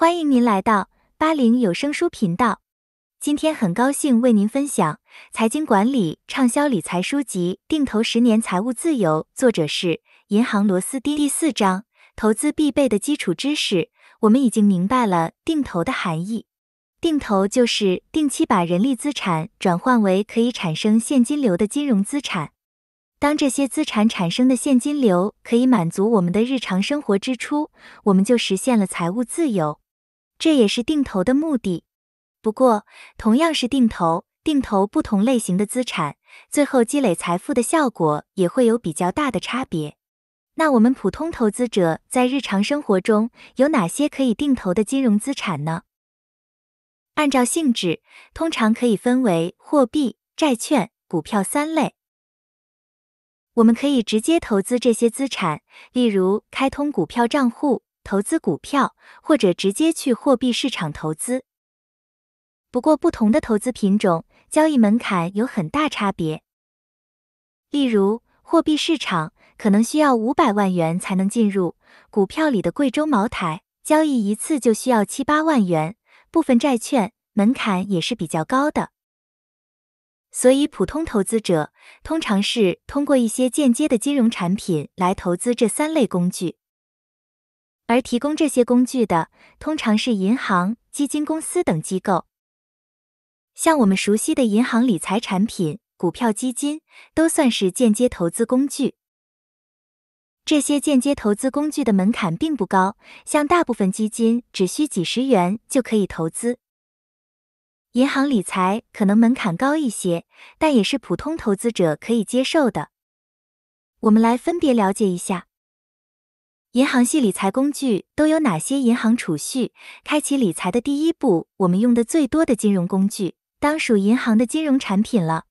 欢迎您来到八零有声书频道。今天很高兴为您分享财经管理畅销理财书籍《定投十年财务自由》，作者是银行螺丝钉。第四章投资必备的基础知识，我们已经明白了定投的含义。定投就是定期把人力资产转换为可以产生现金流的金融资产。当这些资产产生的现金流可以满足我们的日常生活支出，我们就实现了财务自由。这也是定投的目的。不过，同样是定投，定投不同类型的资产，最后积累财富的效果也会有比较大的差别。那我们普通投资者在日常生活中有哪些可以定投的金融资产呢？按照性质，通常可以分为货币、债券、股票三类。我们可以直接投资这些资产，例如开通股票账户。投资股票或者直接去货币市场投资，不过不同的投资品种交易门槛有很大差别。例如，货币市场可能需要五百万元才能进入，股票里的贵州茅台交易一次就需要七八万元，部分债券门槛也是比较高的。所以，普通投资者通常是通过一些间接的金融产品来投资这三类工具。而提供这些工具的通常是银行、基金公司等机构。像我们熟悉的银行理财产品、股票基金，都算是间接投资工具。这些间接投资工具的门槛并不高，像大部分基金只需几十元就可以投资。银行理财可能门槛高一些，但也是普通投资者可以接受的。我们来分别了解一下。银行系理财工具都有哪些？银行储蓄开启理财的第一步，我们用的最多的金融工具当属银行的金融产品了。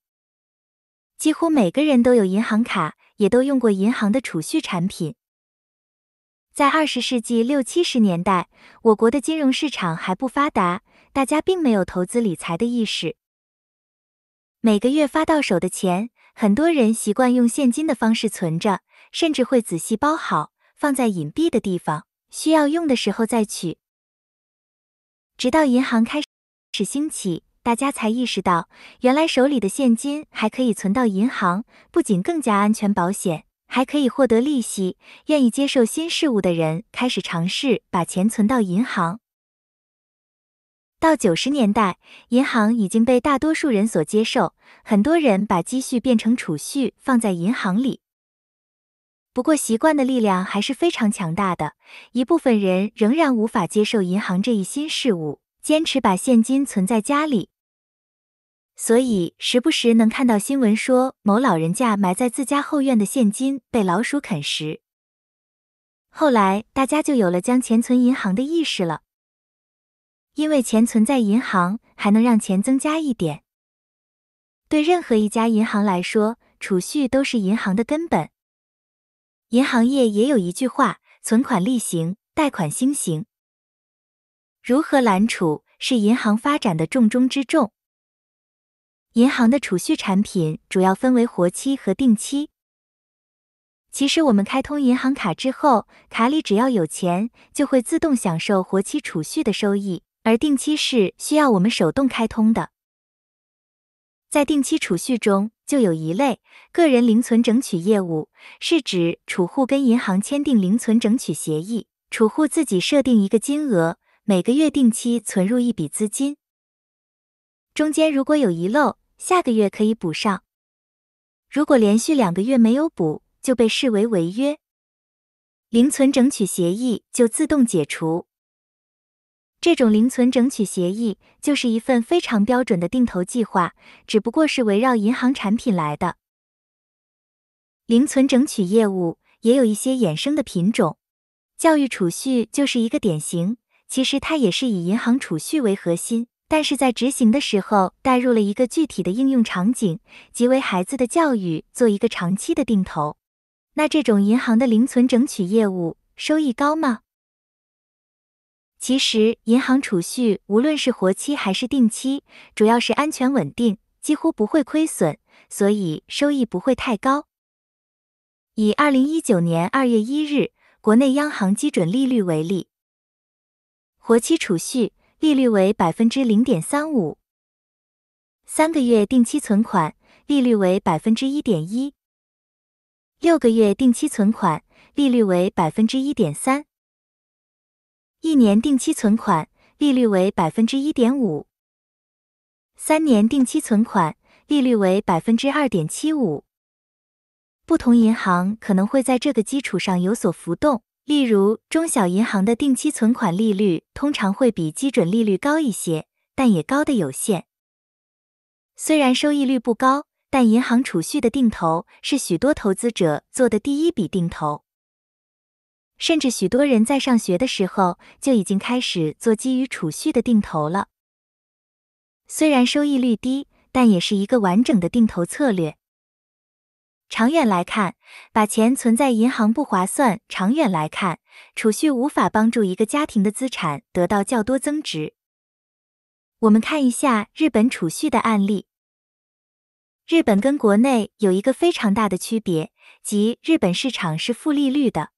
几乎每个人都有银行卡，也都用过银行的储蓄产品。在二十世纪六七十年代，我国的金融市场还不发达，大家并没有投资理财的意识。每个月发到手的钱，很多人习惯用现金的方式存着，甚至会仔细包好。放在隐蔽的地方，需要用的时候再取。直到银行开始兴起，大家才意识到，原来手里的现金还可以存到银行，不仅更加安全保险，还可以获得利息。愿意接受新事物的人开始尝试把钱存到银行。到九十年代，银行已经被大多数人所接受，很多人把积蓄变成储蓄放在银行里。不过，习惯的力量还是非常强大的。一部分人仍然无法接受银行这一新事物，坚持把现金存在家里，所以时不时能看到新闻说某老人家埋在自家后院的现金被老鼠啃食。后来，大家就有了将钱存银行的意识了，因为钱存在银行还能让钱增加一点。对任何一家银行来说，储蓄都是银行的根本。银行业也有一句话：存款利行，贷款星行。如何揽储是银行发展的重中之重。银行的储蓄产品主要分为活期和定期。其实我们开通银行卡之后，卡里只要有钱，就会自动享受活期储蓄的收益，而定期是需要我们手动开通的。在定期储蓄中，就有一类个人零存整取业务，是指储户跟银行签订零存整取协议，储户自己设定一个金额，每个月定期存入一笔资金，中间如果有遗漏，下个月可以补上，如果连续两个月没有补，就被视为违约，零存整取协议就自动解除。这种零存整取协议就是一份非常标准的定投计划，只不过是围绕银行产品来的。零存整取业务也有一些衍生的品种，教育储蓄就是一个典型。其实它也是以银行储蓄为核心，但是在执行的时候带入了一个具体的应用场景，即为孩子的教育做一个长期的定投。那这种银行的零存整取业务收益高吗？其实，银行储蓄无论是活期还是定期，主要是安全稳定，几乎不会亏损，所以收益不会太高。以二零一九年二月一日国内央行基准利率为例，活期储蓄利率为百分之零点三五，三个月定期存款利率为百分之一点一，六个月定期存款利率为百分之一点三。一年定期存款利率为百分之一点五，三年定期存款利率为百分之二点七五。不同银行可能会在这个基础上有所浮动。例如，中小银行的定期存款利率通常会比基准利率高一些，但也高的有限。虽然收益率不高，但银行储蓄的定投是许多投资者做的第一笔定投。甚至许多人在上学的时候就已经开始做基于储蓄的定投了。虽然收益率低，但也是一个完整的定投策略。长远来看，把钱存在银行不划算。长远来看，储蓄无法帮助一个家庭的资产得到较多增值。我们看一下日本储蓄的案例。日本跟国内有一个非常大的区别，即日本市场是负利率的。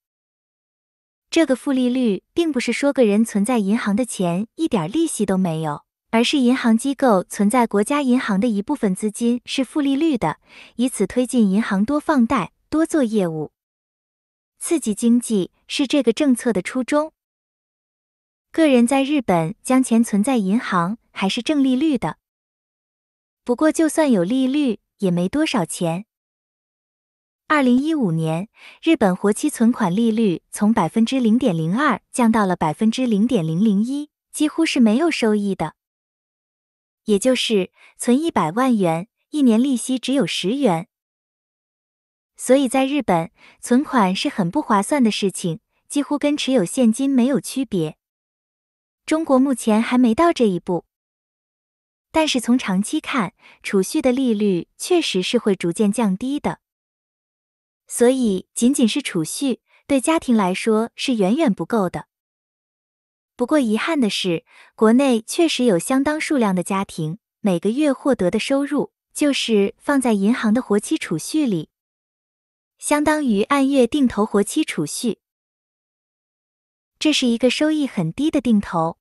这个负利率并不是说个人存在银行的钱一点利息都没有，而是银行机构存在国家银行的一部分资金是负利率的，以此推进银行多放贷、多做业务，刺激经济是这个政策的初衷。个人在日本将钱存在银行还是正利率的，不过就算有利率也没多少钱。二零一五年，日本活期存款利率从百分之零点零二降到了百分之零点零零一，几乎是没有收益的。也就是存一百万元，一年利息只有十元。所以在日本，存款是很不划算的事情，几乎跟持有现金没有区别。中国目前还没到这一步，但是从长期看，储蓄的利率确实是会逐渐降低的。所以，仅仅是储蓄对家庭来说是远远不够的。不过，遗憾的是，国内确实有相当数量的家庭每个月获得的收入就是放在银行的活期储蓄里，相当于按月定投活期储蓄。这是一个收益很低的定投，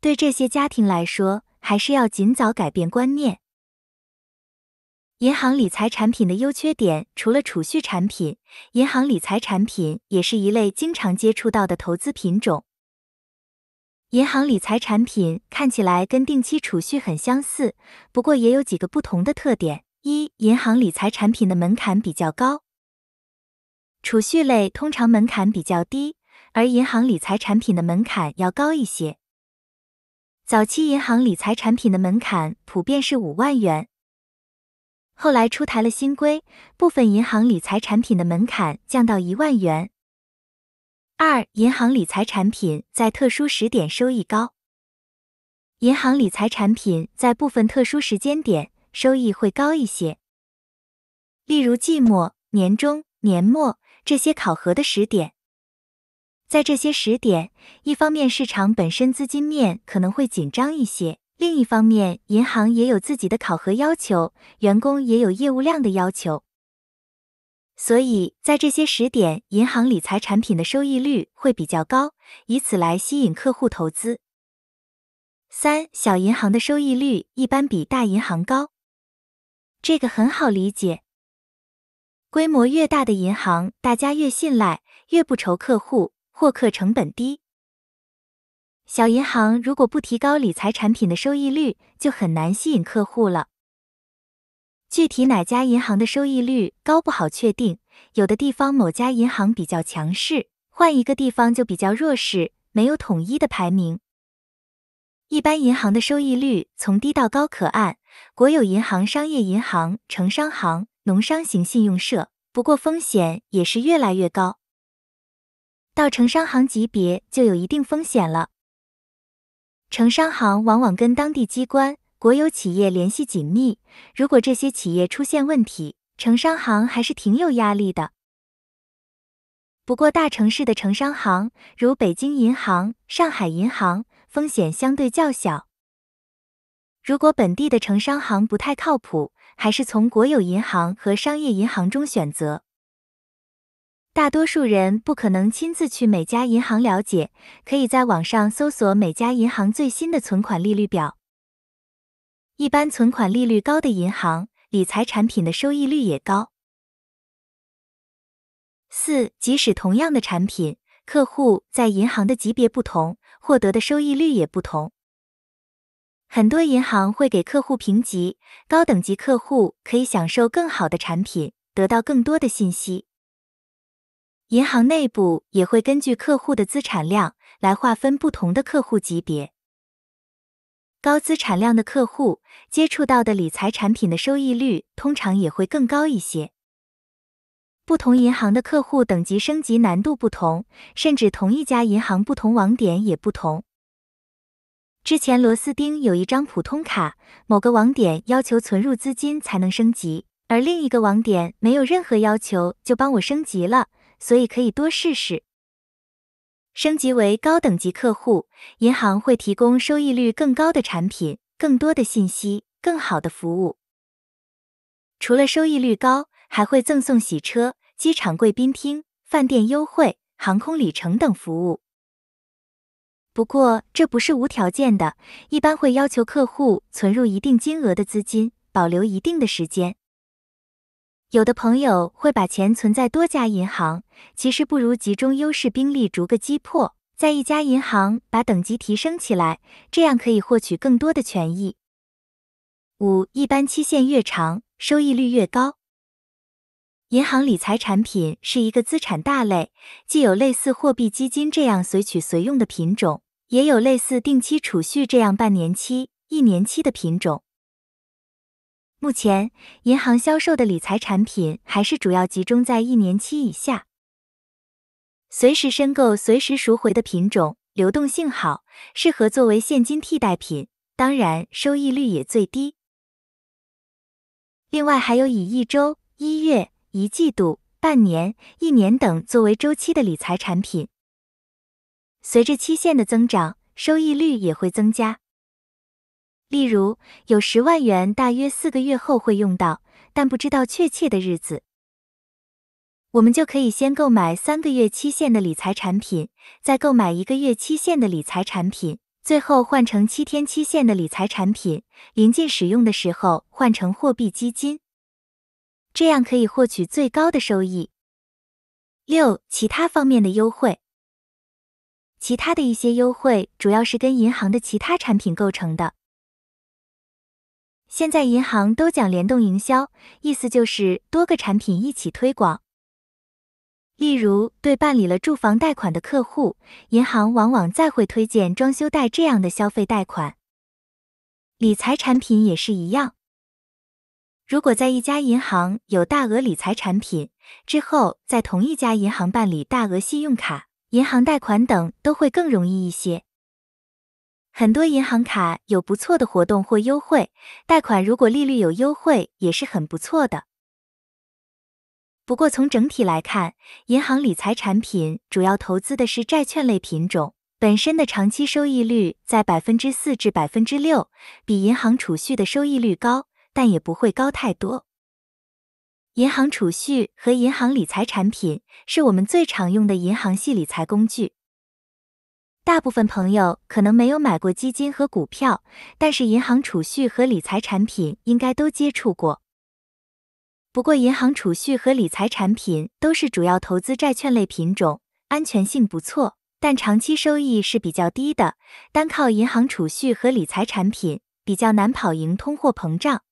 对这些家庭来说，还是要尽早改变观念。银行理财产品的优缺点，除了储蓄产品，银行理财产品也是一类经常接触到的投资品种。银行理财产品看起来跟定期储蓄很相似，不过也有几个不同的特点：一、银行理财产品的门槛比较高，储蓄类通常门槛比较低，而银行理财产品的门槛要高一些。早期银行理财产品的门槛普遍是五万元。后来出台了新规，部分银行理财产品的门槛降到一万元。二、银行理财产品在特殊时点收益高。银行理财产品在部分特殊时间点收益会高一些，例如季末、年终、年末这些考核的时点。在这些时点，一方面市场本身资金面可能会紧张一些。另一方面，银行也有自己的考核要求，员工也有业务量的要求，所以在这些时点，银行理财产品的收益率会比较高，以此来吸引客户投资。三小银行的收益率一般比大银行高，这个很好理解，规模越大的银行，大家越信赖，越不愁客户，获客成本低。小银行如果不提高理财产品的收益率，就很难吸引客户了。具体哪家银行的收益率高不好确定，有的地方某家银行比较强势，换一个地方就比较弱势，没有统一的排名。一般银行的收益率从低到高可按国有银行、商业银行、城商行、农商行、信用社。不过风险也是越来越高，到城商行级别就有一定风险了。城商行往往跟当地机关、国有企业联系紧密，如果这些企业出现问题，城商行还是挺有压力的。不过，大城市的城商行，如北京银行、上海银行，风险相对较小。如果本地的城商行不太靠谱，还是从国有银行和商业银行中选择。大多数人不可能亲自去每家银行了解，可以在网上搜索每家银行最新的存款利率表。一般存款利率高的银行，理财产品的收益率也高。四，即使同样的产品，客户在银行的级别不同，获得的收益率也不同。很多银行会给客户评级，高等级客户可以享受更好的产品，得到更多的信息。银行内部也会根据客户的资产量来划分不同的客户级别。高资产量的客户接触到的理财产品的收益率通常也会更高一些。不同银行的客户等级升级难度不同，甚至同一家银行不同网点也不同。之前螺丝钉有一张普通卡，某个网点要求存入资金才能升级，而另一个网点没有任何要求就帮我升级了。所以可以多试试，升级为高等级客户，银行会提供收益率更高的产品、更多的信息、更好的服务。除了收益率高，还会赠送洗车、机场贵宾厅、饭店优惠、航空里程等服务。不过这不是无条件的，一般会要求客户存入一定金额的资金，保留一定的时间。有的朋友会把钱存在多家银行，其实不如集中优势兵力逐个击破，在一家银行把等级提升起来，这样可以获取更多的权益。五、一般期限越长，收益率越高。银行理财产品是一个资产大类，既有类似货币基金这样随取随用的品种，也有类似定期储蓄这样半年期、一年期的品种。目前，银行销售的理财产品还是主要集中在一年期以下、随时申购、随时赎回的品种，流动性好，适合作为现金替代品。当然，收益率也最低。另外，还有以一周、一月、一季度、半年、一年等作为周期的理财产品，随着期限的增长，收益率也会增加。例如，有十万元，大约四个月后会用到，但不知道确切的日子，我们就可以先购买三个月期限的理财产品，再购买一个月期限的理财产品，最后换成七天期限的理财产品。临近使用的时候换成货币基金，这样可以获取最高的收益。六，其他方面的优惠，其他的一些优惠主要是跟银行的其他产品构成的。现在银行都讲联动营销，意思就是多个产品一起推广。例如，对办理了住房贷款的客户，银行往往再会推荐装修贷这样的消费贷款。理财产品也是一样，如果在一家银行有大额理财产品，之后在同一家银行办理大额信用卡、银行贷款等都会更容易一些。很多银行卡有不错的活动或优惠，贷款如果利率有优惠也是很不错的。不过从整体来看，银行理财产品主要投资的是债券类品种，本身的长期收益率在百分之四至百分之六，比银行储蓄的收益率高，但也不会高太多。银行储蓄和银行理财产品是我们最常用的银行系理财工具。大部分朋友可能没有买过基金和股票，但是银行储蓄和理财产品应该都接触过。不过，银行储蓄和理财产品都是主要投资债券类品种，安全性不错，但长期收益是比较低的。单靠银行储蓄和理财产品，比较难跑赢通货膨胀。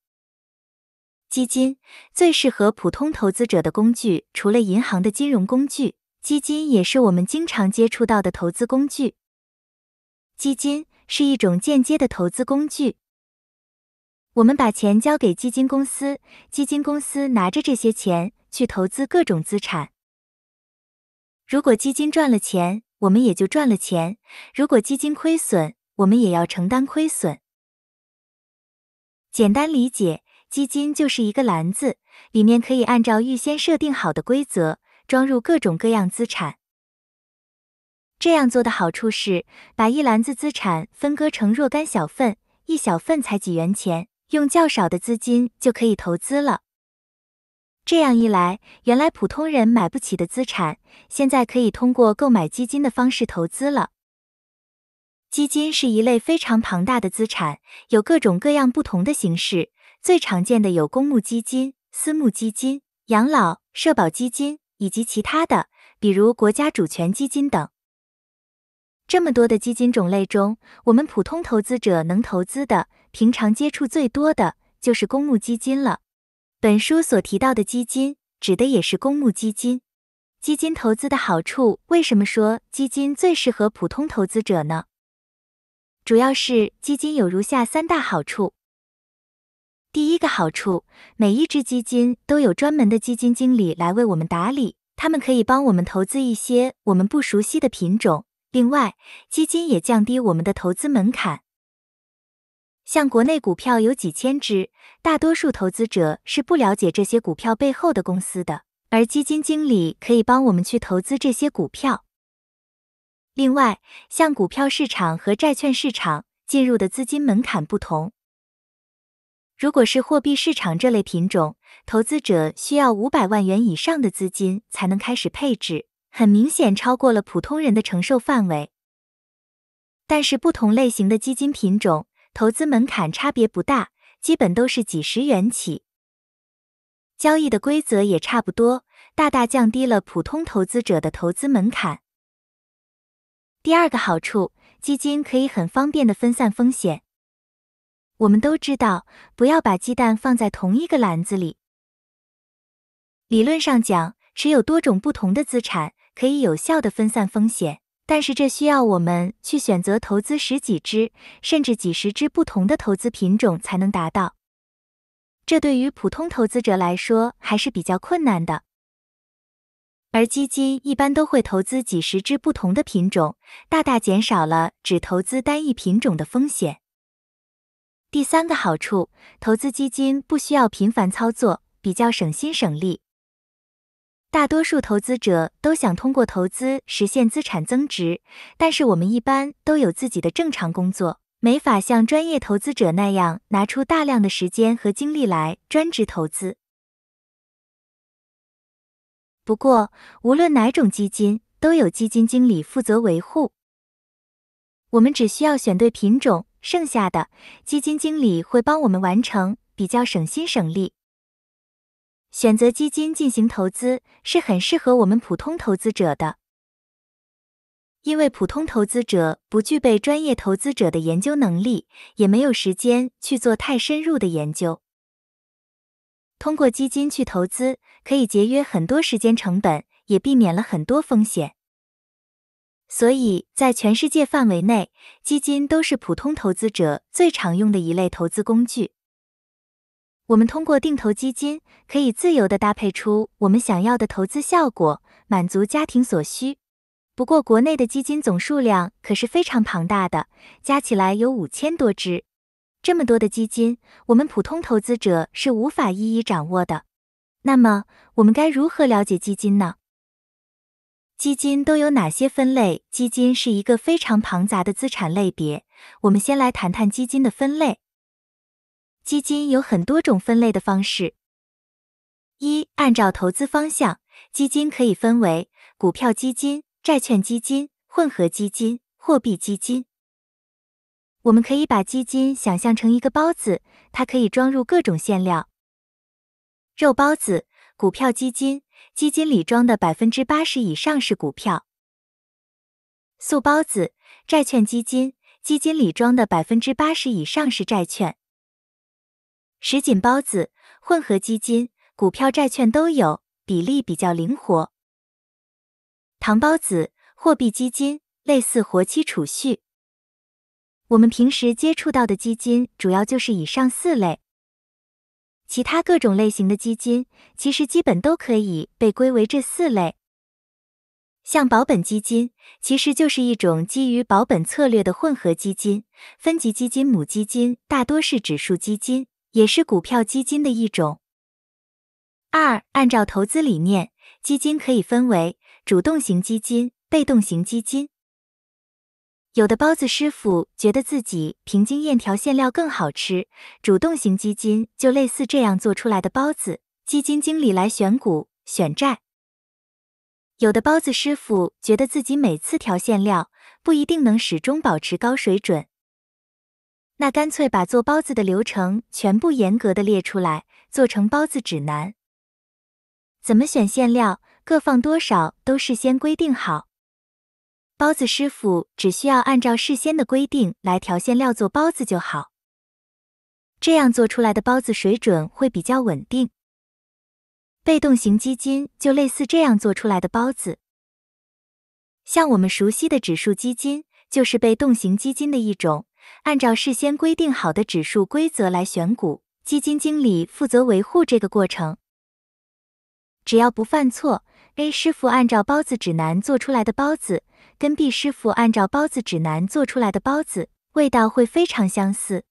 基金最适合普通投资者的工具，除了银行的金融工具，基金也是我们经常接触到的投资工具。基金是一种间接的投资工具。我们把钱交给基金公司，基金公司拿着这些钱去投资各种资产。如果基金赚了钱，我们也就赚了钱；如果基金亏损，我们也要承担亏损。简单理解，基金就是一个篮子，里面可以按照预先设定好的规则装入各种各样资产。这样做的好处是，把一篮子资产分割成若干小份，一小份才几元钱，用较少的资金就可以投资了。这样一来，原来普通人买不起的资产，现在可以通过购买基金的方式投资了。基金是一类非常庞大的资产，有各种各样不同的形式，最常见的有公募基金、私募基金、养老社保基金以及其他的，比如国家主权基金等。这么多的基金种类中，我们普通投资者能投资的、平常接触最多的，就是公募基金了。本书所提到的基金，指的也是公募基金。基金投资的好处，为什么说基金最适合普通投资者呢？主要是基金有如下三大好处。第一个好处，每一只基金都有专门的基金经理来为我们打理，他们可以帮我们投资一些我们不熟悉的品种。另外，基金也降低我们的投资门槛。像国内股票有几千只，大多数投资者是不了解这些股票背后的公司的，而基金经理可以帮我们去投资这些股票。另外，像股票市场和债券市场进入的资金门槛不同。如果是货币市场这类品种，投资者需要五百万元以上的资金才能开始配置。很明显超过了普通人的承受范围，但是不同类型的基金品种投资门槛差别不大，基本都是几十元起，交易的规则也差不多，大大降低了普通投资者的投资门槛。第二个好处，基金可以很方便的分散风险。我们都知道，不要把鸡蛋放在同一个篮子里。理论上讲，持有多种不同的资产。可以有效的分散风险，但是这需要我们去选择投资十几只甚至几十只不同的投资品种才能达到，这对于普通投资者来说还是比较困难的。而基金一般都会投资几十只不同的品种，大大减少了只投资单一品种的风险。第三个好处，投资基金不需要频繁操作，比较省心省力。大多数投资者都想通过投资实现资产增值，但是我们一般都有自己的正常工作，没法像专业投资者那样拿出大量的时间和精力来专职投资。不过，无论哪种基金，都有基金经理负责维护，我们只需要选对品种，剩下的基金经理会帮我们完成，比较省心省力。选择基金进行投资是很适合我们普通投资者的，因为普通投资者不具备专业投资者的研究能力，也没有时间去做太深入的研究。通过基金去投资，可以节约很多时间成本，也避免了很多风险。所以在全世界范围内，基金都是普通投资者最常用的一类投资工具。我们通过定投基金，可以自由地搭配出我们想要的投资效果，满足家庭所需。不过，国内的基金总数量可是非常庞大的，加起来有五千多只。这么多的基金，我们普通投资者是无法一一掌握的。那么，我们该如何了解基金呢？基金都有哪些分类？基金是一个非常庞杂的资产类别，我们先来谈谈基金的分类。基金有很多种分类的方式。一、按照投资方向，基金可以分为股票基金、债券基金、混合基金、货币基金。我们可以把基金想象成一个包子，它可以装入各种馅料。肉包子，股票基金，基金里装的百分之八十以上是股票；素包子，债券基金，基金里装的百分之八十以上是债券。什锦包子，混合基金、股票、债券都有，比例比较灵活。糖包子，货币基金，类似活期储蓄。我们平时接触到的基金，主要就是以上四类。其他各种类型的基金，其实基本都可以被归为这四类。像保本基金，其实就是一种基于保本策略的混合基金。分级基金、母基金，大多是指数基金。也是股票基金的一种。二，按照投资理念，基金可以分为主动型基金、被动型基金。有的包子师傅觉得自己凭经验调馅料更好吃，主动型基金就类似这样做出来的包子，基金经理来选股选债。有的包子师傅觉得自己每次调馅料不一定能始终保持高水准。那干脆把做包子的流程全部严格的列出来，做成包子指南。怎么选馅料，各放多少，都事先规定好。包子师傅只需要按照事先的规定来调馅料做包子就好。这样做出来的包子水准会比较稳定。被动型基金就类似这样做出来的包子。像我们熟悉的指数基金，就是被动型基金的一种。按照事先规定好的指数规则来选股，基金经理负责维护这个过程。只要不犯错，A 师傅按照包子指南做出来的包子，跟 B 师傅按照包子指南做出来的包子，味道会非常相似。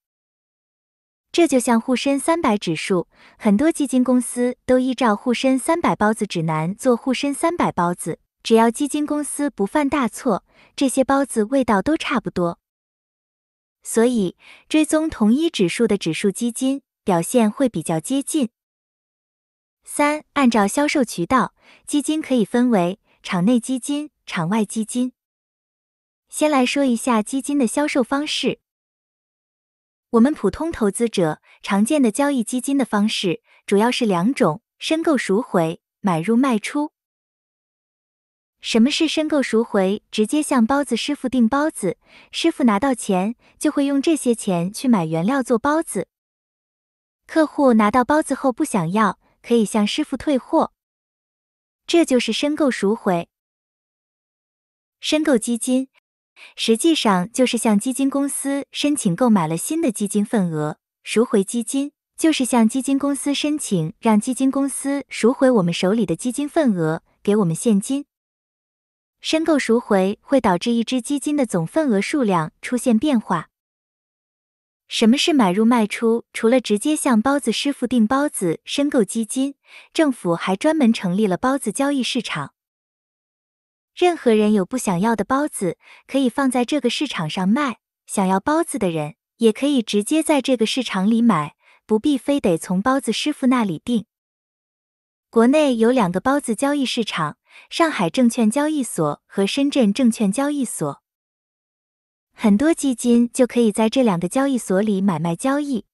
这就像沪深三百指数，很多基金公司都依照沪深三百包子指南做沪深三百包子，只要基金公司不犯大错，这些包子味道都差不多。所以，追踪同一指数的指数基金表现会比较接近。三、按照销售渠道，基金可以分为场内基金、场外基金。先来说一下基金的销售方式。我们普通投资者常见的交易基金的方式主要是两种：申购赎回、买入卖出。什么是申购赎回？直接向包子师傅订包子，师傅拿到钱就会用这些钱去买原料做包子。客户拿到包子后不想要，可以向师傅退货。这就是申购赎回。申购基金，实际上就是向基金公司申请购买了新的基金份额；赎回基金，就是向基金公司申请让基金公司赎回我们手里的基金份额，给我们现金。申购赎回会导致一只基金的总份额数量出现变化。什么是买入卖出？除了直接向包子师傅订包子申购基金，政府还专门成立了包子交易市场。任何人有不想要的包子，可以放在这个市场上卖；想要包子的人，也可以直接在这个市场里买，不必非得从包子师傅那里订。国内有两个包子交易市场。上海证券交易所和深圳证券交易所，很多基金就可以在这两个交易所里买卖交易。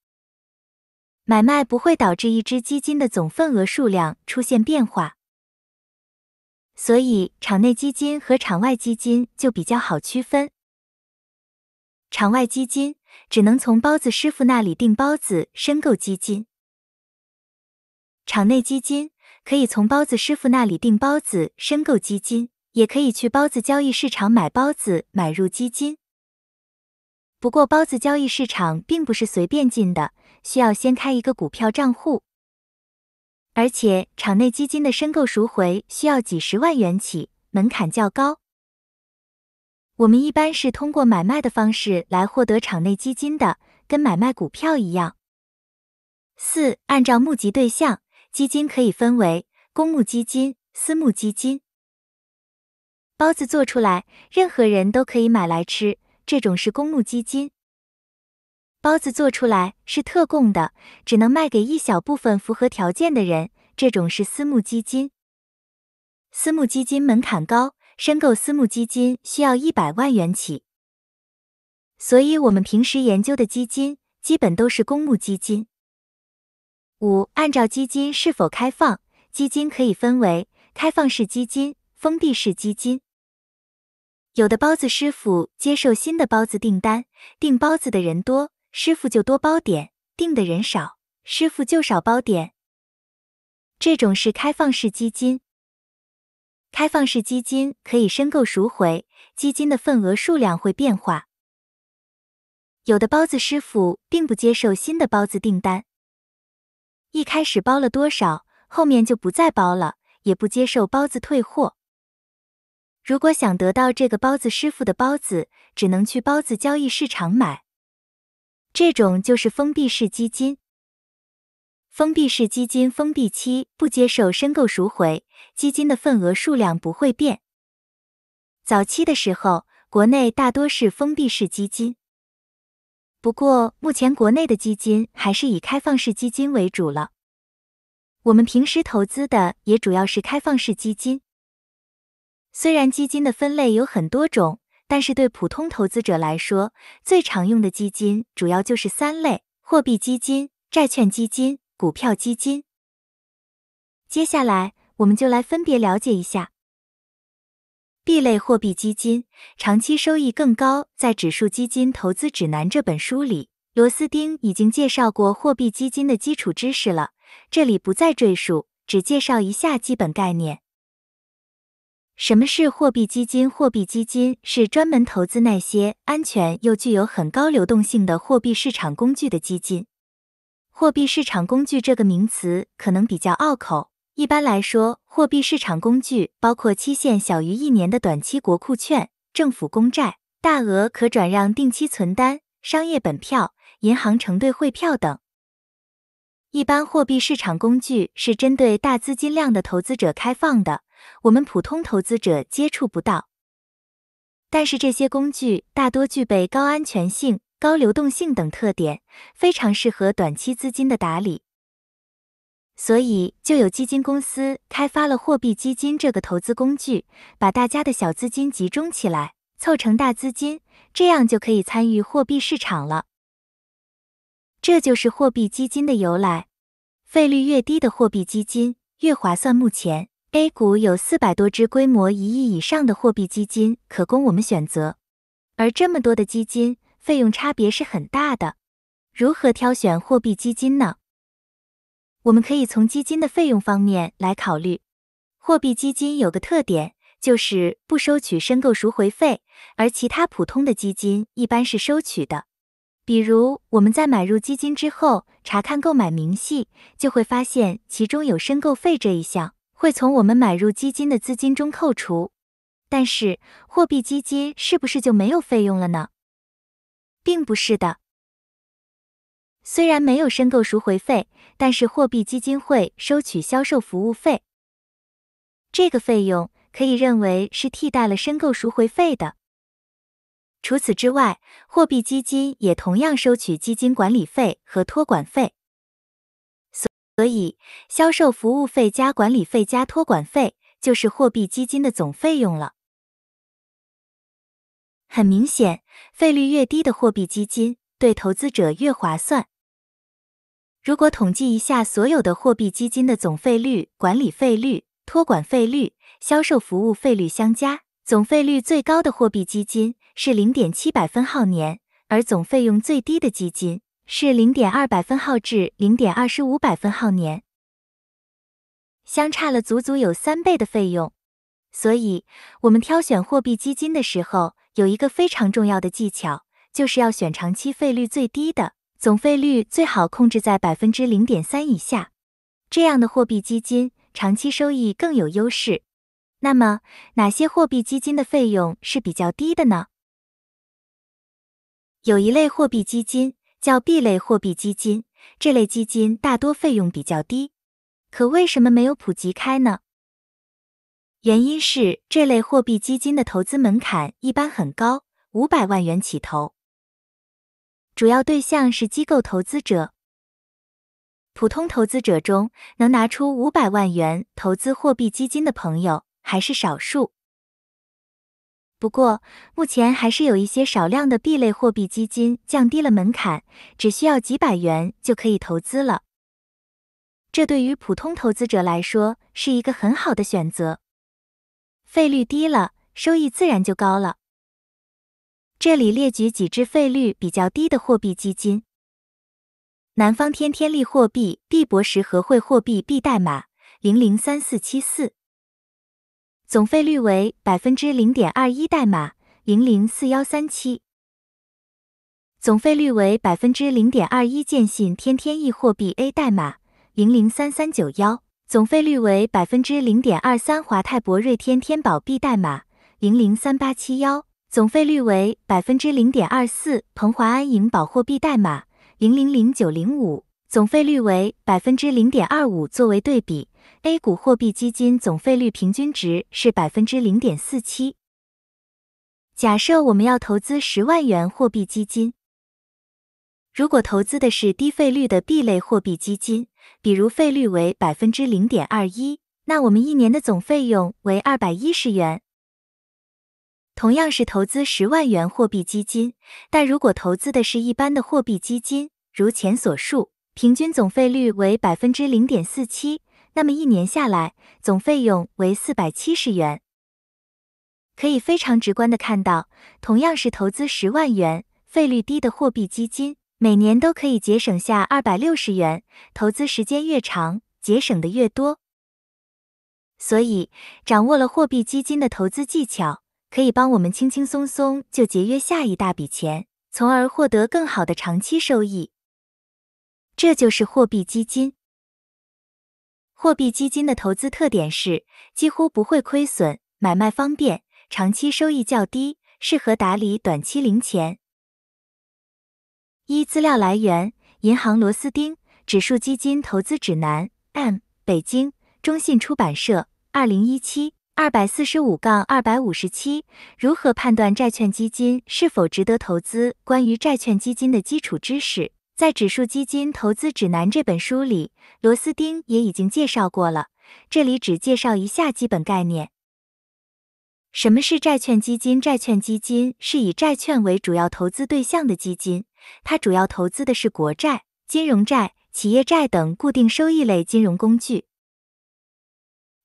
买卖不会导致一只基金的总份额数量出现变化，所以场内基金和场外基金就比较好区分。场外基金只能从包子师傅那里订包子申购基金，场内基金。可以从包子师傅那里订包子，申购基金，也可以去包子交易市场买包子，买入基金。不过，包子交易市场并不是随便进的，需要先开一个股票账户，而且场内基金的申购赎回需要几十万元起，门槛较高。我们一般是通过买卖的方式来获得场内基金的，跟买卖股票一样。四，按照募集对象。基金可以分为公募基金、私募基金。包子做出来，任何人都可以买来吃，这种是公募基金。包子做出来是特供的，只能卖给一小部分符合条件的人，这种是私募基金。私募基金门槛高，申购私募基金需要一百万元起。所以，我们平时研究的基金，基本都是公募基金。五、按照基金是否开放，基金可以分为开放式基金、封闭式基金。有的包子师傅接受新的包子订单，订包子的人多，师傅就多包点；订的人少，师傅就少包点。这种是开放式基金。开放式基金可以申购赎回，基金的份额数量会变化。有的包子师傅并不接受新的包子订单。一开始包了多少，后面就不再包了，也不接受包子退货。如果想得到这个包子师傅的包子，只能去包子交易市场买。这种就是封闭式基金。封闭式基金封闭期不接受申购赎回，基金的份额数量不会变。早期的时候，国内大多是封闭式基金。不过，目前国内的基金还是以开放式基金为主了。我们平时投资的也主要是开放式基金。虽然基金的分类有很多种，但是对普通投资者来说，最常用的基金主要就是三类：货币基金、债券基金、股票基金。接下来，我们就来分别了解一下。B 类货币基金长期收益更高。在《指数基金投资指南》这本书里，螺丝钉已经介绍过货币基金的基础知识了，这里不再赘述，只介绍一下基本概念。什么是货币基金？货币基金是专门投资那些安全又具有很高流动性的货币市场工具的基金。货币市场工具这个名词可能比较拗口。一般来说，货币市场工具包括期限小于一年的短期国库券、政府公债、大额可转让定期存单、商业本票、银行承兑汇票等。一般货币市场工具是针对大资金量的投资者开放的，我们普通投资者接触不到。但是这些工具大多具备高安全性、高流动性等特点，非常适合短期资金的打理。所以就有基金公司开发了货币基金这个投资工具，把大家的小资金集中起来，凑成大资金，这样就可以参与货币市场了。这就是货币基金的由来。费率越低的货币基金越划算。目前 A 股有四百多只规模一亿以上的货币基金可供我们选择，而这么多的基金费用差别是很大的。如何挑选货币基金呢？我们可以从基金的费用方面来考虑，货币基金有个特点，就是不收取申购赎回费，而其他普通的基金一般是收取的。比如我们在买入基金之后，查看购买明细，就会发现其中有申购费这一项，会从我们买入基金的资金中扣除。但是货币基金是不是就没有费用了呢？并不是的。虽然没有申购赎回费，但是货币基金会收取销售服务费，这个费用可以认为是替代了申购赎回费的。除此之外，货币基金也同样收取基金管理费和托管费，所以销售服务费加管理费加托管费就是货币基金的总费用了。很明显，费率越低的货币基金对投资者越划算。如果统计一下所有的货币基金的总费率、管理费率、托管费率、销售服务费率相加，总费率最高的货币基金是零点七百分号年，而总费用最低的基金是零点二百分号至零点二十五百分号年，相差了足足有三倍的费用。所以，我们挑选货币基金的时候，有一个非常重要的技巧，就是要选长期费率最低的。总费率最好控制在百分之零点三以下，这样的货币基金长期收益更有优势。那么，哪些货币基金的费用是比较低的呢？有一类货币基金叫 B 类货币基金，这类基金大多费用比较低，可为什么没有普及开呢？原因是这类货币基金的投资门槛一般很高，五百万元起投。主要对象是机构投资者，普通投资者中能拿出五百万元投资货币基金的朋友还是少数。不过，目前还是有一些少量的 B 类货币基金降低了门槛，只需要几百元就可以投资了。这对于普通投资者来说是一个很好的选择，费率低了，收益自然就高了。这里列举几只费率比较低的货币基金：南方天天利货币 B 博时和汇货币 B 代码零零三四七四，总费率为百分之零点二一；代码零零四幺三七，总费率为百分之零点二一；建信天天易货币 A 代码零零三三九幺，总费率为百分之零点二三；华泰博瑞天天宝 B 代码零零三八七幺。总费率为百分之零点二四，鹏华安盈保货币代码零零零九零五，总费率为百分之零点二五。作为对比，A 股货币基金总费率平均值是百分之零点四七。假设我们要投资十万元货币基金，如果投资的是低费率的 B 类货币基金，比如费率为百分之零点二一，那我们一年的总费用为二百一十元。同样是投资十万元货币基金，但如果投资的是一般的货币基金，如前所述，平均总费率为百分之零点四七，那么一年下来总费用为四百七十元。可以非常直观的看到，同样是投资十万元，费率低的货币基金，每年都可以节省下二百六十元。投资时间越长，节省的越多。所以，掌握了货币基金的投资技巧。可以帮我们轻轻松松就节约下一大笔钱，从而获得更好的长期收益。这就是货币基金。货币基金的投资特点是几乎不会亏损，买卖方便，长期收益较低，适合打理短期零钱。一资料来源：银行螺丝钉《指数基金投资指南》M，北京，中信出版社，二零一七。二百四十五杠二百五十七，如何判断债券基金是否值得投资？关于债券基金的基础知识，在《指数基金投资指南》这本书里，螺丝钉也已经介绍过了。这里只介绍一下基本概念。什么是债券基金？债券基金是以债券为主要投资对象的基金，它主要投资的是国债、金融债、企业债等固定收益类金融工具。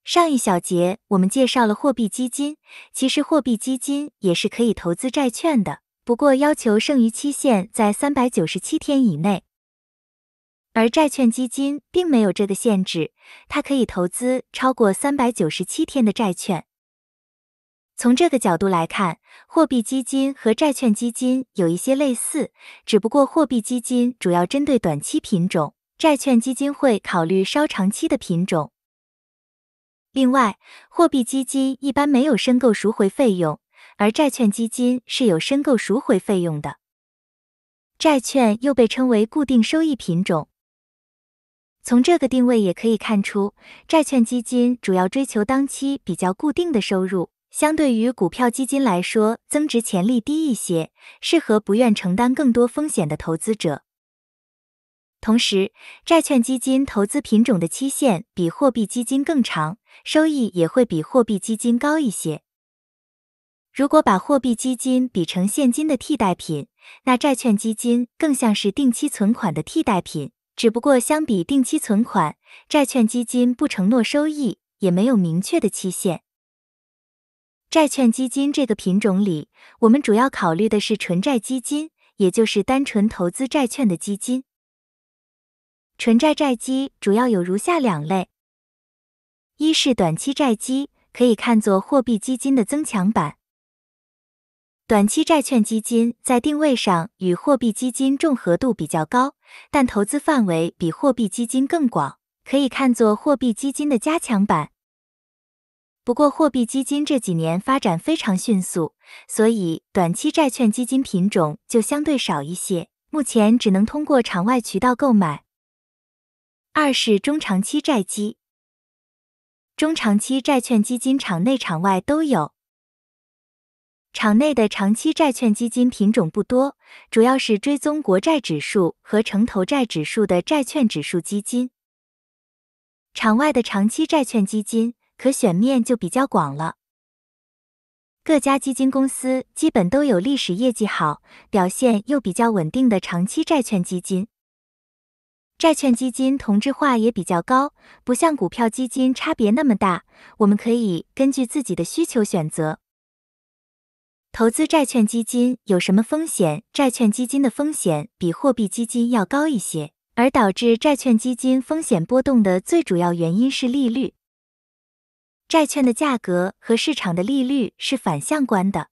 上一小节我们介绍了货币基金，其实货币基金也是可以投资债券的，不过要求剩余期限在三百九十七天以内，而债券基金并没有这个限制，它可以投资超过三百九十七天的债券。从这个角度来看，货币基金和债券基金有一些类似，只不过货币基金主要针对短期品种，债券基金会考虑稍长期的品种。另外，货币基金一般没有申购赎回费用，而债券基金是有申购赎回费用的。债券又被称为固定收益品种，从这个定位也可以看出，债券基金主要追求当期比较固定的收入，相对于股票基金来说，增值潜力低一些，适合不愿承担更多风险的投资者。同时，债券基金投资品种的期限比货币基金更长，收益也会比货币基金高一些。如果把货币基金比成现金的替代品，那债券基金更像是定期存款的替代品。只不过，相比定期存款，债券基金不承诺收益，也没有明确的期限。债券基金这个品种里，我们主要考虑的是纯债基金，也就是单纯投资债券的基金。纯债债基主要有如下两类，一是短期债基，可以看作货币基金的增强版。短期债券基金在定位上与货币基金重合度比较高，但投资范围比货币基金更广，可以看作货币基金的加强版。不过货币基金这几年发展非常迅速，所以短期债券基金品种就相对少一些，目前只能通过场外渠道购买。二是中长期债基，中长期债券基金场内场外都有。场内的长期债券基金品种不多，主要是追踪国债指数和城投债指数的债券指数基金。场外的长期债券基金可选面就比较广了，各家基金公司基本都有历史业绩好、表现又比较稳定的长期债券基金。债券基金同质化也比较高，不像股票基金差别那么大，我们可以根据自己的需求选择。投资债券基金有什么风险？债券基金的风险比货币基金要高一些，而导致债券基金风险波动的最主要原因，是利率。债券的价格和市场的利率是反向关的，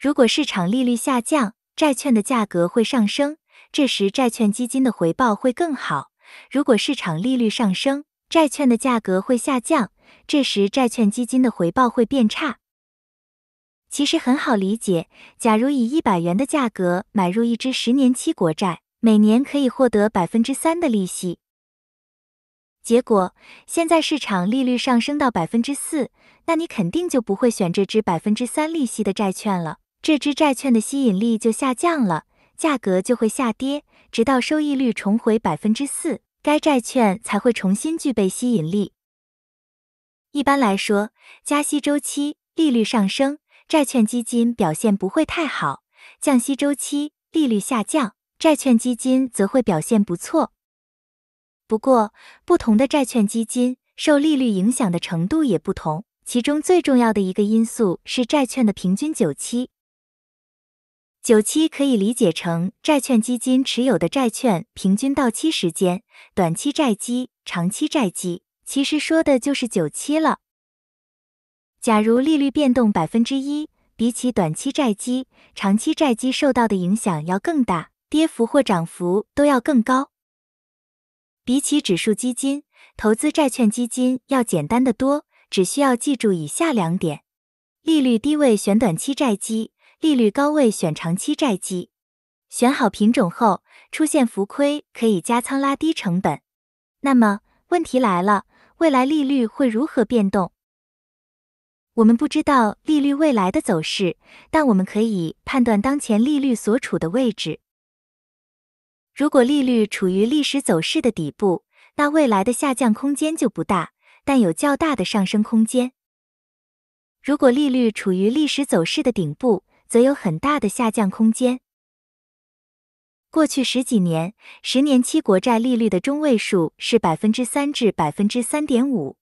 如果市场利率下降，债券的价格会上升。这时，债券基金的回报会更好。如果市场利率上升，债券的价格会下降，这时债券基金的回报会变差。其实很好理解。假如以一百元的价格买入一只十年期国债，每年可以获得百分之三的利息。结果，现在市场利率上升到百分之四，那你肯定就不会选这只百分之三利息的债券了。这只债券的吸引力就下降了。价格就会下跌，直到收益率重回百分之四，该债券才会重新具备吸引力。一般来说，加息周期利率上升，债券基金表现不会太好；降息周期利率下降，债券基金则会表现不错。不过，不同的债券基金受利率影响的程度也不同，其中最重要的一个因素是债券的平均久期。九期可以理解成债券基金持有的债券平均到期时间，短期债基、长期债基，其实说的就是九期了。假如利率变动百分之一，比起短期债基、长期债基受到的影响要更大，跌幅或涨幅都要更高。比起指数基金，投资债券基金要简单的多，只需要记住以下两点：利率低位选短期债基。利率高位选长期债基，选好品种后出现浮亏可以加仓拉低成本。那么问题来了，未来利率会如何变动？我们不知道利率未来的走势，但我们可以判断当前利率所处的位置。如果利率处于历史走势的底部，那未来的下降空间就不大，但有较大的上升空间。如果利率处于历史走势的顶部，则有很大的下降空间。过去十几年，十年期国债利率的中位数是百分之三至百分之三点五。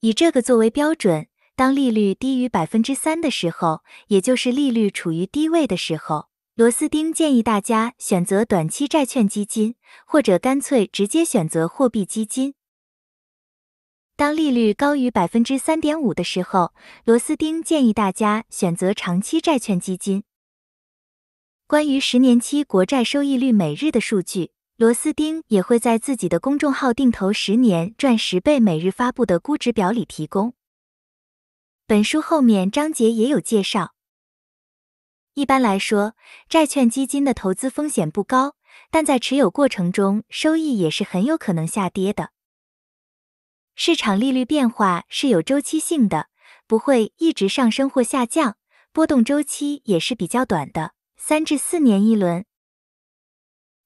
以这个作为标准，当利率低于百分之三的时候，也就是利率处于低位的时候，螺丝钉建议大家选择短期债券基金，或者干脆直接选择货币基金。当利率高于百分之三点五的时候，螺丝钉建议大家选择长期债券基金。关于十年期国债收益率每日的数据，螺丝钉也会在自己的公众号“定投十年赚十倍”每日发布的估值表里提供。本书后面章节也有介绍。一般来说，债券基金的投资风险不高，但在持有过程中，收益也是很有可能下跌的。市场利率变化是有周期性的，不会一直上升或下降，波动周期也是比较短的，三至四年一轮。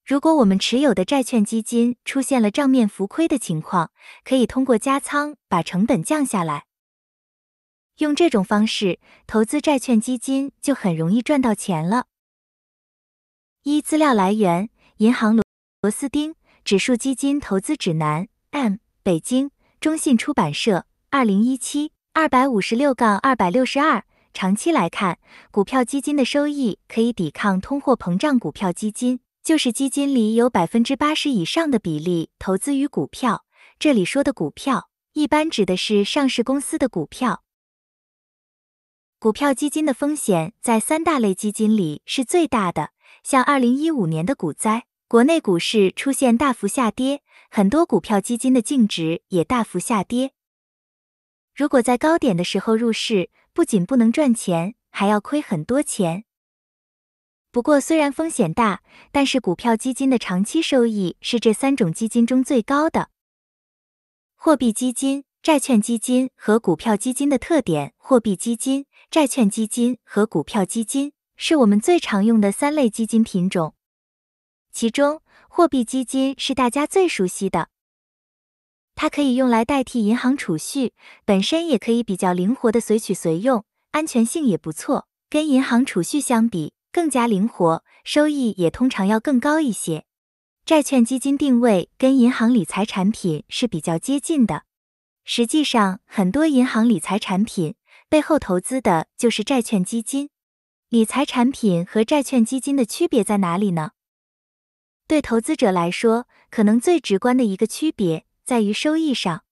如果我们持有的债券基金出现了账面浮亏的情况，可以通过加仓把成本降下来。用这种方式投资债券基金就很容易赚到钱了。一资料来源：银行螺螺丝钉指数基金投资指南 M 北京。中信出版社，二零一七二百五十六杠二百六十二。长期来看，股票基金的收益可以抵抗通货膨胀。股票基金就是基金里有百分之八十以上的比例投资于股票，这里说的股票一般指的是上市公司的股票。股票基金的风险在三大类基金里是最大的，像二零一五年的股灾，国内股市出现大幅下跌。很多股票基金的净值也大幅下跌。如果在高点的时候入市，不仅不能赚钱，还要亏很多钱。不过，虽然风险大，但是股票基金的长期收益是这三种基金中最高的。货币基金、债券基金和股票基金的特点：货币基金、债券基金和股票基金是我们最常用的三类基金品种，其中。货币基金是大家最熟悉的，它可以用来代替银行储蓄，本身也可以比较灵活的随取随用，安全性也不错。跟银行储蓄相比，更加灵活，收益也通常要更高一些。债券基金定位跟银行理财产品是比较接近的，实际上很多银行理财产品背后投资的就是债券基金。理财产品和债券基金的区别在哪里呢？对投资者来说，可能最直观的一个区别在于收益上。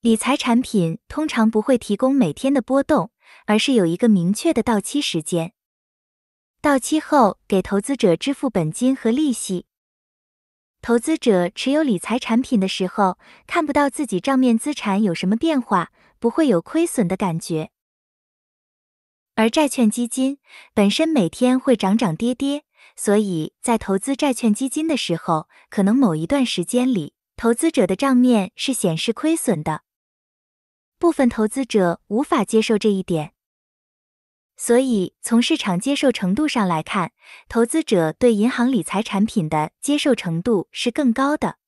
理财产品通常不会提供每天的波动，而是有一个明确的到期时间，到期后给投资者支付本金和利息。投资者持有理财产品的时候，看不到自己账面资产有什么变化，不会有亏损的感觉。而债券基金本身每天会涨涨跌跌。所以在投资债券基金的时候，可能某一段时间里，投资者的账面是显示亏损的。部分投资者无法接受这一点，所以从市场接受程度上来看，投资者对银行理财产品的接受程度是更高的。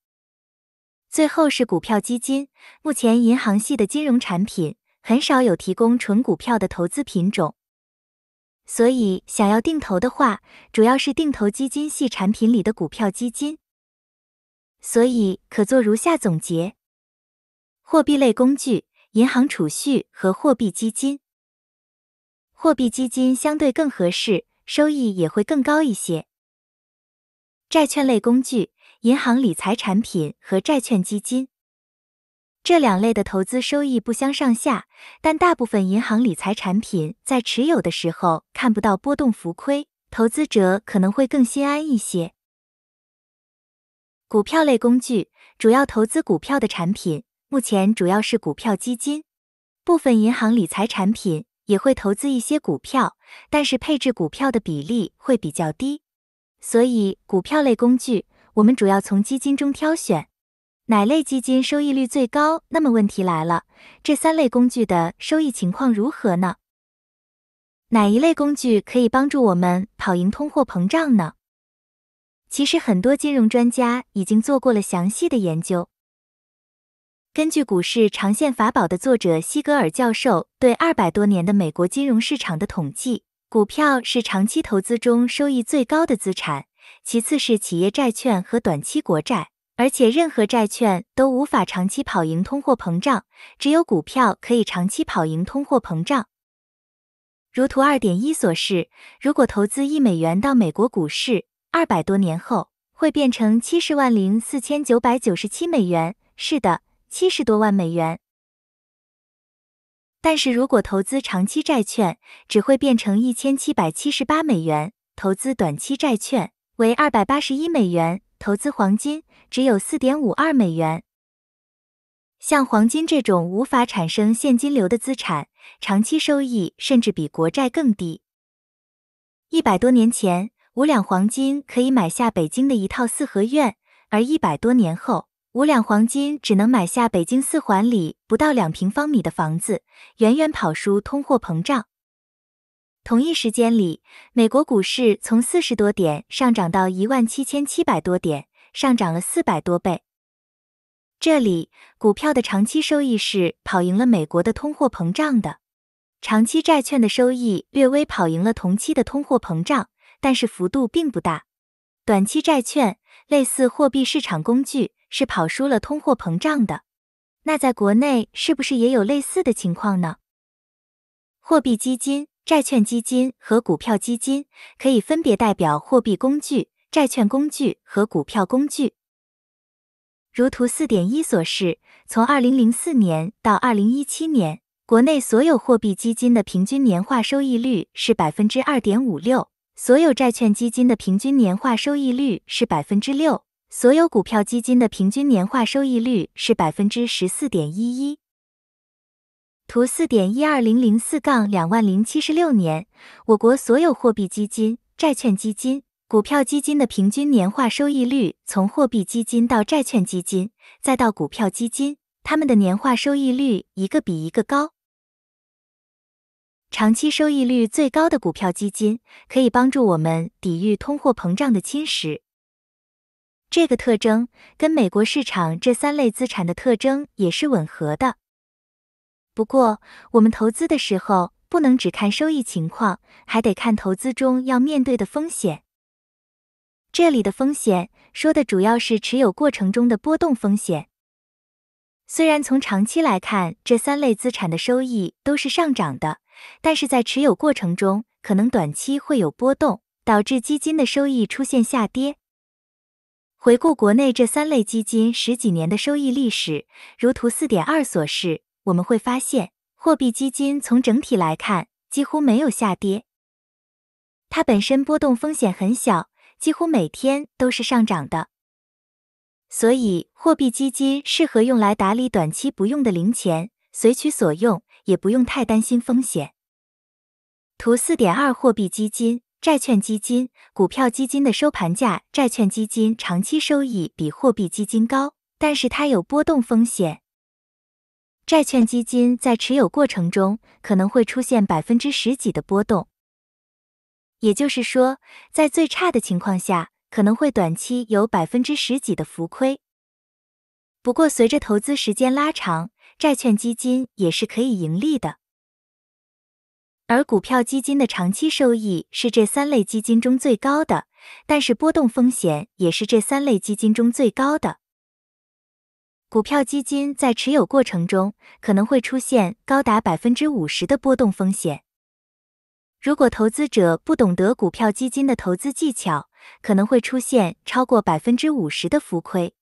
最后是股票基金，目前银行系的金融产品很少有提供纯股票的投资品种。所以，想要定投的话，主要是定投基金系产品里的股票基金。所以，可做如下总结：货币类工具，银行储蓄和货币基金；货币基金相对更合适，收益也会更高一些。债券类工具，银行理财产品和债券基金。这两类的投资收益不相上下，但大部分银行理财产品在持有的时候看不到波动浮亏，投资者可能会更心安一些。股票类工具主要投资股票的产品，目前主要是股票基金，部分银行理财产品也会投资一些股票，但是配置股票的比例会比较低，所以股票类工具我们主要从基金中挑选。哪类基金收益率最高？那么问题来了，这三类工具的收益情况如何呢？哪一类工具可以帮助我们跑赢通货膨胀呢？其实，很多金融专家已经做过了详细的研究。根据《股市长线法宝》的作者西格尔教授对二百多年的美国金融市场的统计，股票是长期投资中收益最高的资产，其次是企业债券和短期国债。而且任何债券都无法长期跑赢通货膨胀，只有股票可以长期跑赢通货膨胀。如图二点一所示，如果投资一美元到美国股市，二百多年后会变成七十万零四千九百九十七美元，是的，七十多万美元。但是如果投资长期债券，只会变成一千七百七十八美元；投资短期债券为二百八十一美元。投资黄金只有4.52美元。像黄金这种无法产生现金流的资产，长期收益甚至比国债更低。一百多年前，五两黄金可以买下北京的一套四合院，而一百多年后，五两黄金只能买下北京四环里不到两平方米的房子，远远跑输通货膨胀。同一时间里，美国股市从四十多点上涨到一万七千七百多点，上涨了四百多倍。这里股票的长期收益是跑赢了美国的通货膨胀的，长期债券的收益略微跑赢了同期的通货膨胀，但是幅度并不大。短期债券类似货币市场工具是跑输了通货膨胀的。那在国内是不是也有类似的情况呢？货币基金。债券基金和股票基金可以分别代表货币工具、债券工具和股票工具。如图四点一所示，从二零零四年到二零一七年，国内所有货币基金的平均年化收益率是百分之二点五六，所有债券基金的平均年化收益率是百分之六，所有股票基金的平均年化收益率是百分之十四点一一。图四点一二零零四杠两万零七十六年，我国所有货币基金、债券基金、股票基金的平均年化收益率，从货币基金到债券基金，再到股票基金，它们的年化收益率一个比一个高。长期收益率最高的股票基金，可以帮助我们抵御通货膨胀的侵蚀。这个特征跟美国市场这三类资产的特征也是吻合的。不过，我们投资的时候不能只看收益情况，还得看投资中要面对的风险。这里的风险说的主要是持有过程中的波动风险。虽然从长期来看，这三类资产的收益都是上涨的，但是在持有过程中，可能短期会有波动，导致基金的收益出现下跌。回顾国内这三类基金十几年的收益历史，如图四点二所示。我们会发现，货币基金从整体来看几乎没有下跌，它本身波动风险很小，几乎每天都是上涨的。所以，货币基金适合用来打理短期不用的零钱，随取所用，也不用太担心风险。图四点二，货币基金、债券基金、股票基金的收盘价，债券基金长期收益比货币基金高，但是它有波动风险。债券基金在持有过程中可能会出现百分之十几的波动，也就是说，在最差的情况下，可能会短期有百分之十几的浮亏。不过，随着投资时间拉长，债券基金也是可以盈利的。而股票基金的长期收益是这三类基金中最高的，但是波动风险也是这三类基金中最高的。股票基金在持有过程中可能会出现高达百分之五十的波动风险。如果投资者不懂得股票基金的投资技巧，可能会出现超过百分之五十的浮亏。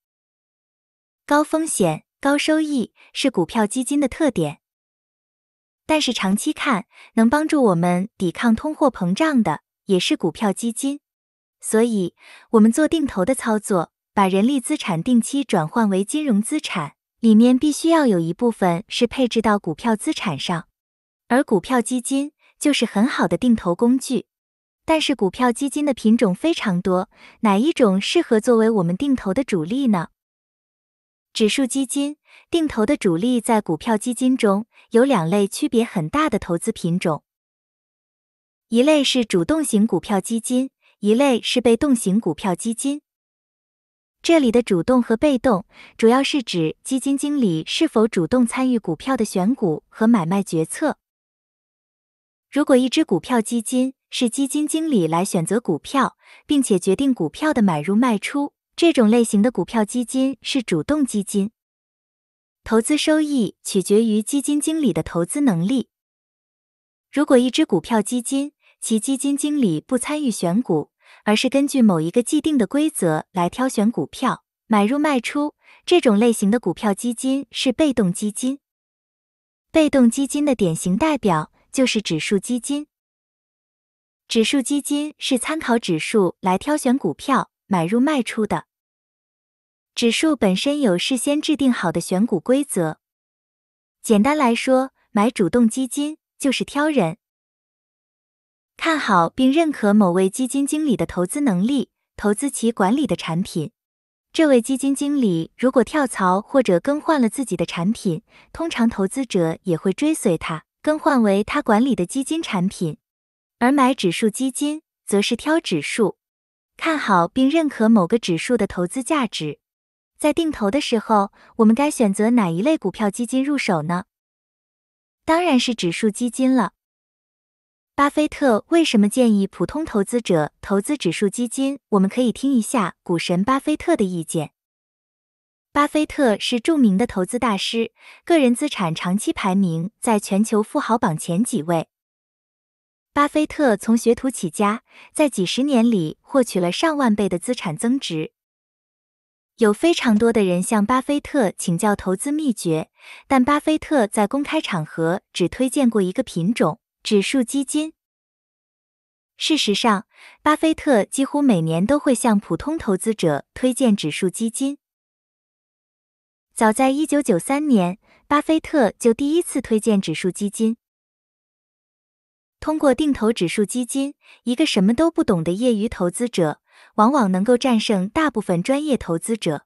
高风险高收益是股票基金的特点，但是长期看，能帮助我们抵抗通货膨胀的也是股票基金。所以，我们做定投的操作。把人力资产定期转换为金融资产，里面必须要有一部分是配置到股票资产上，而股票基金就是很好的定投工具。但是股票基金的品种非常多，哪一种适合作为我们定投的主力呢？指数基金定投的主力在股票基金中有两类区别很大的投资品种，一类是主动型股票基金，一类是被动型股票基金。这里的主动和被动，主要是指基金经理是否主动参与股票的选股和买卖决策。如果一只股票基金是基金经理来选择股票，并且决定股票的买入卖出，这种类型的股票基金是主动基金，投资收益取决于基金经理的投资能力。如果一只股票基金，其基金经理不参与选股，而是根据某一个既定的规则来挑选股票买入卖出，这种类型的股票基金是被动基金。被动基金的典型代表就是指数基金。指数基金是参考指数来挑选股票买入卖出的。指数本身有事先制定好的选股规则。简单来说，买主动基金就是挑人。看好并认可某位基金经理的投资能力，投资其管理的产品。这位基金经理如果跳槽或者更换了自己的产品，通常投资者也会追随他，更换为他管理的基金产品。而买指数基金，则是挑指数，看好并认可某个指数的投资价值。在定投的时候，我们该选择哪一类股票基金入手呢？当然是指数基金了。巴菲特为什么建议普通投资者投资指数基金？我们可以听一下股神巴菲特的意见。巴菲特是著名的投资大师，个人资产长期排名在全球富豪榜前几位。巴菲特从学徒起家，在几十年里获取了上万倍的资产增值。有非常多的人向巴菲特请教投资秘诀，但巴菲特在公开场合只推荐过一个品种。指数基金。事实上，巴菲特几乎每年都会向普通投资者推荐指数基金。早在一九九三年，巴菲特就第一次推荐指数基金。通过定投指数基金，一个什么都不懂的业余投资者，往往能够战胜大部分专业投资者。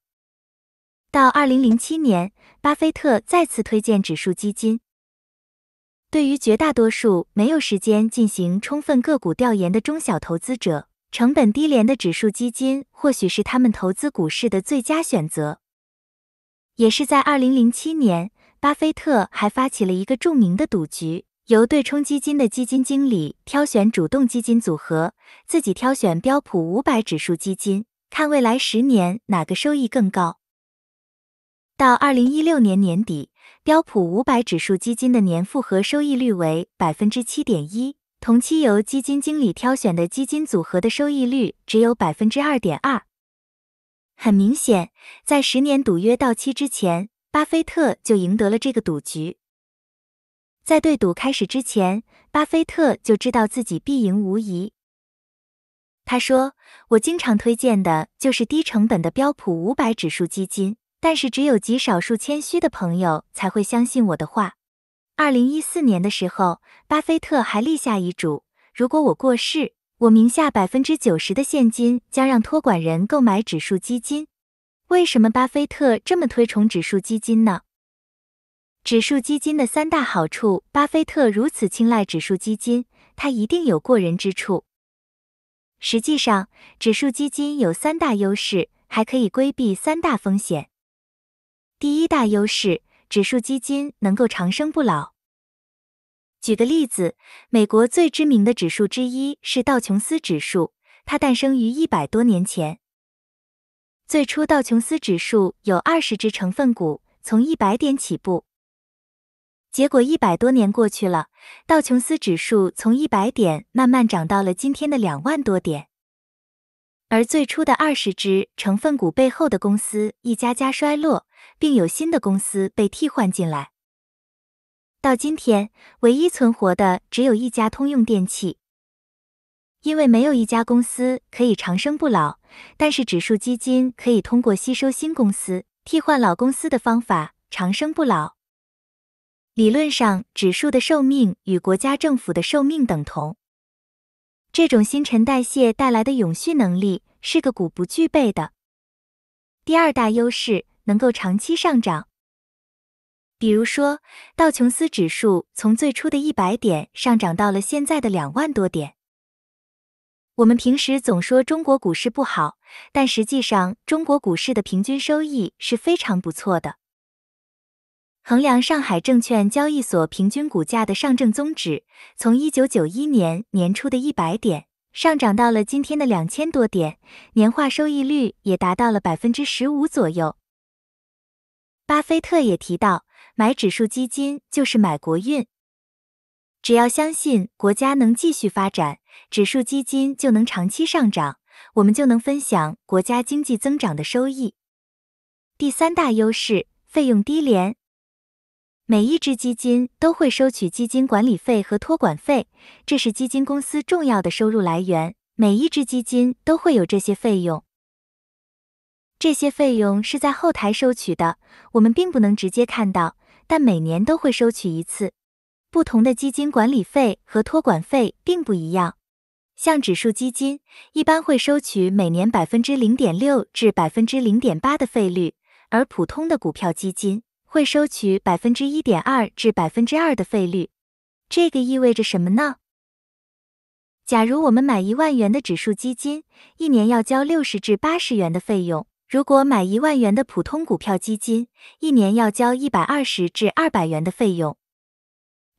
到二零零七年，巴菲特再次推荐指数基金。对于绝大多数没有时间进行充分个股调研的中小投资者，成本低廉的指数基金或许是他们投资股市的最佳选择。也是在2007年，巴菲特还发起了一个著名的赌局，由对冲基金的基金经理挑选主动基金组合，自己挑选标普500指数基金，看未来十年哪个收益更高。到2016年年底。标普五百指数基金的年复合收益率为百分之七点一，同期由基金经理挑选的基金组合的收益率只有百分之二点二。很明显，在十年赌约到期之前，巴菲特就赢得了这个赌局。在对赌开始之前，巴菲特就知道自己必赢无疑。他说：“我经常推荐的就是低成本的标普五百指数基金。”但是只有极少数谦虚的朋友才会相信我的话。二零一四年的时候，巴菲特还立下遗嘱：如果我过世，我名下百分之九十的现金将让托管人购买指数基金。为什么巴菲特这么推崇指数基金呢？指数基金的三大好处，巴菲特如此青睐指数基金，他一定有过人之处。实际上，指数基金有三大优势，还可以规避三大风险。第一大优势，指数基金能够长生不老。举个例子，美国最知名的指数之一是道琼斯指数，它诞生于一百多年前。最初，道琼斯指数有二十只成分股，从一百点起步。结果，一百多年过去了，道琼斯指数从一百点慢慢涨到了今天的两万多点。而最初的二十只成分股背后的公司一家家衰落，并有新的公司被替换进来。到今天，唯一存活的只有一家通用电器，因为没有一家公司可以长生不老。但是指数基金可以通过吸收新公司、替换老公司的方法长生不老。理论上，指数的寿命与国家政府的寿命等同。这种新陈代谢带来的永续能力是个股不具备的第二大优势，能够长期上涨。比如说，道琼斯指数从最初的一百点上涨到了现在的两万多点。我们平时总说中国股市不好，但实际上中国股市的平均收益是非常不错的。衡量上海证券交易所平均股价的上证综指，从一九九一年年初的一百点上涨到了今天的两千多点，年化收益率也达到了百分之十五左右。巴菲特也提到，买指数基金就是买国运，只要相信国家能继续发展，指数基金就能长期上涨，我们就能分享国家经济增长的收益。第三大优势，费用低廉。每一只基金都会收取基金管理费和托管费，这是基金公司重要的收入来源。每一只基金都会有这些费用，这些费用是在后台收取的，我们并不能直接看到，但每年都会收取一次。不同的基金管理费和托管费并不一样，像指数基金一般会收取每年百分之零点六至百分之零点八的费率，而普通的股票基金。会收取百分之一点二至百分之二的费率，这个意味着什么呢？假如我们买一万元的指数基金，一年要交六十至八十元的费用；如果买一万元的普通股票基金，一年要交一百二十至二百元的费用。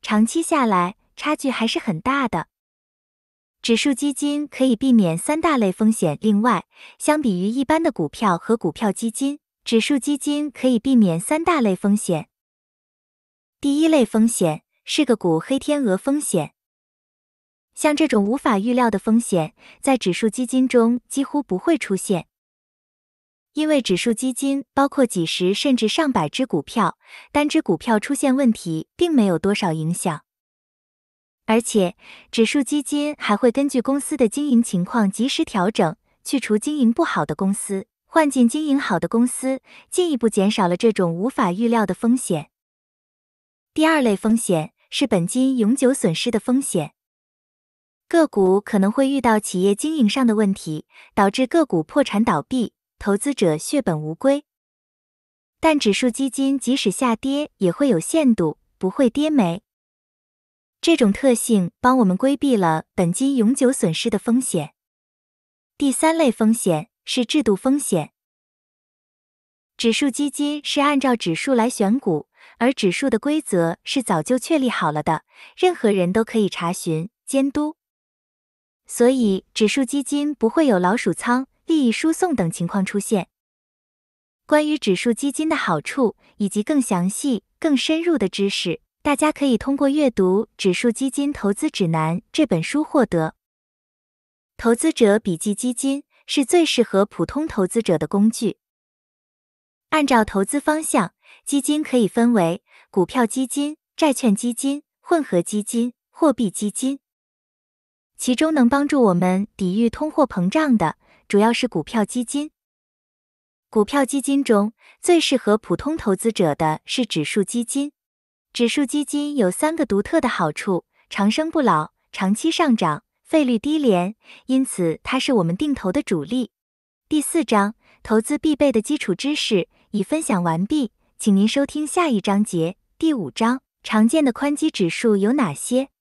长期下来，差距还是很大的。指数基金可以避免三大类风险，另外，相比于一般的股票和股票基金。指数基金可以避免三大类风险。第一类风险是个股黑天鹅风险，像这种无法预料的风险，在指数基金中几乎不会出现，因为指数基金包括几十甚至上百只股票，单只股票出现问题并没有多少影响。而且，指数基金还会根据公司的经营情况及时调整，去除经营不好的公司。换进经营好的公司，进一步减少了这种无法预料的风险。第二类风险是本金永久损失的风险，个股可能会遇到企业经营上的问题，导致个股破产倒闭，投资者血本无归。但指数基金即使下跌也会有限度，不会跌没。这种特性帮我们规避了本金永久损失的风险。第三类风险。是制度风险。指数基金是按照指数来选股，而指数的规则是早就确立好了的，任何人都可以查询监督，所以指数基金不会有老鼠仓、利益输送等情况出现。关于指数基金的好处以及更详细、更深入的知识，大家可以通过阅读《指数基金投资指南》这本书获得。投资者笔记基金。是最适合普通投资者的工具。按照投资方向，基金可以分为股票基金、债券基金、混合基金、货币基金。其中能帮助我们抵御通货膨胀的，主要是股票基金。股票基金中最适合普通投资者的是指数基金。指数基金有三个独特的好处：长生不老、长期上涨。费率低廉，因此它是我们定投的主力。第四章投资必备的基础知识已分享完毕，请您收听下一章节第五章常见的宽基指数有哪些。